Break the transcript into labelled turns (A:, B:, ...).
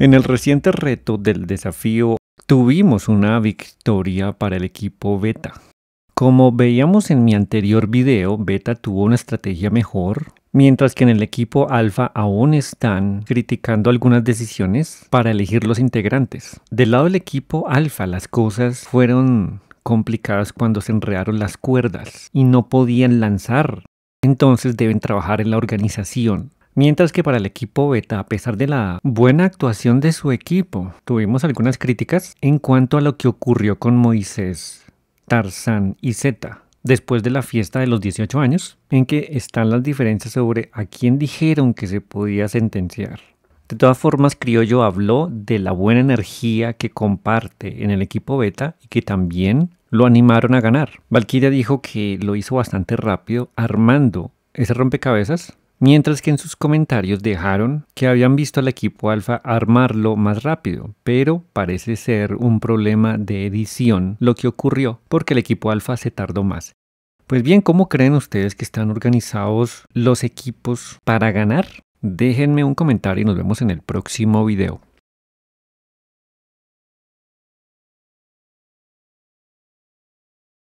A: En el reciente reto del desafío tuvimos una victoria para el equipo Beta. Como veíamos en mi anterior video, Beta tuvo una estrategia mejor, mientras que en el equipo Alfa aún están criticando algunas decisiones para elegir los integrantes. Del lado del equipo Alfa las cosas fueron complicadas cuando se enredaron las cuerdas y no podían lanzar. Entonces deben trabajar en la organización, Mientras que para el equipo Beta, a pesar de la buena actuación de su equipo, tuvimos algunas críticas en cuanto a lo que ocurrió con Moisés, Tarzán y Zeta después de la fiesta de los 18 años, en que están las diferencias sobre a quién dijeron que se podía sentenciar. De todas formas, Criollo habló de la buena energía que comparte en el equipo Beta y que también lo animaron a ganar. Valkyria dijo que lo hizo bastante rápido armando ese rompecabezas mientras que en sus comentarios dejaron que habían visto al equipo alfa armarlo más rápido, pero parece ser un problema de edición lo que ocurrió porque el equipo alfa se tardó más. Pues bien, ¿cómo creen ustedes que están organizados los equipos para ganar? Déjenme un comentario y nos vemos en el próximo video.